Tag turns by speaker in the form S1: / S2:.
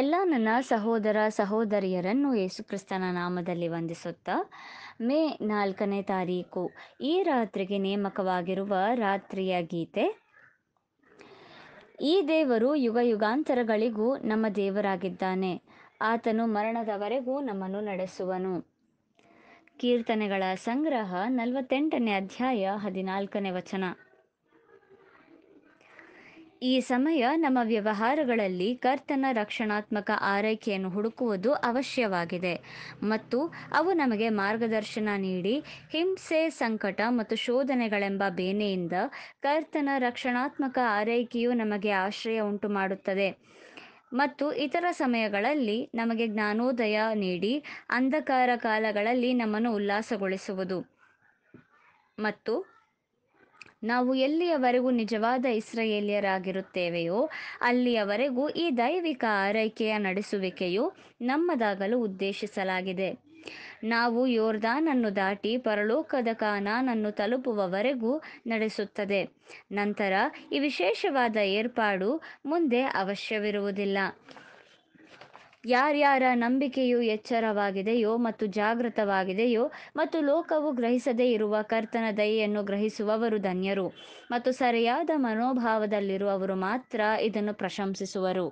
S1: ಎಲ್ಲ ನನ್ನ ಸಹೋದರ ಸಹೋದರಿಯರನ್ನು ಯೇಸುಕ್ರಿಸ್ತನ ನಾಮದಲ್ಲಿ ವಂದಿಸುತ್ತಾ ಮೇ ನಾಲ್ಕನೇ ತಾರೀಕು ಈ ರಾತ್ರಿಗೆ ನೇಮಕವಾಗಿರುವ ರಾತ್ರಿಯ ಗೀತೆ ಈ ದೇವರು ಯುಗ ಯುಗಾಂತರಗಳಿಗೂ ನಮ್ಮ ದೇವರಾಗಿದ್ದಾನೆ ಆತನು ಮರಣದವರೆಗೂ ನಮ್ಮನ್ನು ನಡೆಸುವನು ಕೀರ್ತನೆಗಳ ಸಂಗ್ರಹ ನಲವತ್ತೆಂಟನೇ ಅಧ್ಯಾಯ ಹದಿನಾಲ್ಕನೇ ವಚನ ಈ ಸಮಯ ನಮ್ಮ ವ್ಯವಹಾರಗಳಲ್ಲಿ ಕರ್ತನ ರಕ್ಷಣಾತ್ಮಕ ಆರೈಕೆಯನ್ನು ಹುಡುಕುವುದು ಅವಶ್ಯವಾಗಿದೆ ಮತ್ತು ಅವು ನಮಗೆ ಮಾರ್ಗದರ್ಶನ ನೀಡಿ ಹಿಂಸೆ ಸಂಕಟ ಮತ್ತು ಶೋಧನೆಗಳೆಂಬ ಬೇನೆಯಿಂದ ಕರ್ತನ ರಕ್ಷಣಾತ್ಮಕ ಆರೈಕೆಯು ನಮಗೆ ಆಶ್ರಯ ಉಂಟು ಮಾಡುತ್ತದೆ ಮತ್ತು ಇತರ ಸಮಯಗಳಲ್ಲಿ ನಮಗೆ ಜ್ಞಾನೋದಯ ನೀಡಿ ಅಂಧಕಾರ ಕಾಲಗಳಲ್ಲಿ ನಮ್ಮನ್ನು ಉಲ್ಲಾಸಗೊಳಿಸುವುದು ಮತ್ತು ನಾವು ಎಲ್ಲಿಯವರೆಗೂ ನಿಜವಾದ ಇಸ್ರಯೇಲಿಯರಾಗಿರುತ್ತೇವೆಯೋ ಅಲ್ಲಿಯವರೆಗೂ ಈ ದೈವಿಕ ಆರೈಕೆಯ ನಡೆಸುವಿಕೆಯು ನಮ್ಮದಾಗಲು ಉದ್ದೇಶಿಸಲಾಗಿದೆ ನಾವು ಯೋರ್ದಾನನ್ನು ದಾಟಿ ಪರಲೋಕದ ಕಾನಾನನ್ನು ತಲುಪುವವರೆಗೂ ನಡೆಸುತ್ತದೆ ನಂತರ ಈ ವಿಶೇಷವಾದ ಏರ್ಪಾಡು ಮುಂದೆ ಅವಶ್ಯವಿರುವುದಿಲ್ಲ ಯಾರ್ಯಾರ ನಂಬಿಕೆಯು ಎಚ್ಚರವಾಗಿದೆಯೋ ಮತ್ತು ಜಾಗೃತವಾಗಿದೆಯೋ ಮತ್ತು ಲೋಕವು ಗ್ರಹಿಸದೇ ಇರುವ ಕರ್ತನ ದಯೆಯನ್ನು ಗ್ರಹಿಸುವವರು ಧನ್ಯರು ಮತ್ತು ಸರಿಯಾದ ಮನೋಭಾವದಲ್ಲಿರುವವರು ಮಾತ್ರ ಇದನ್ನು ಪ್ರಶಂಸಿಸುವರು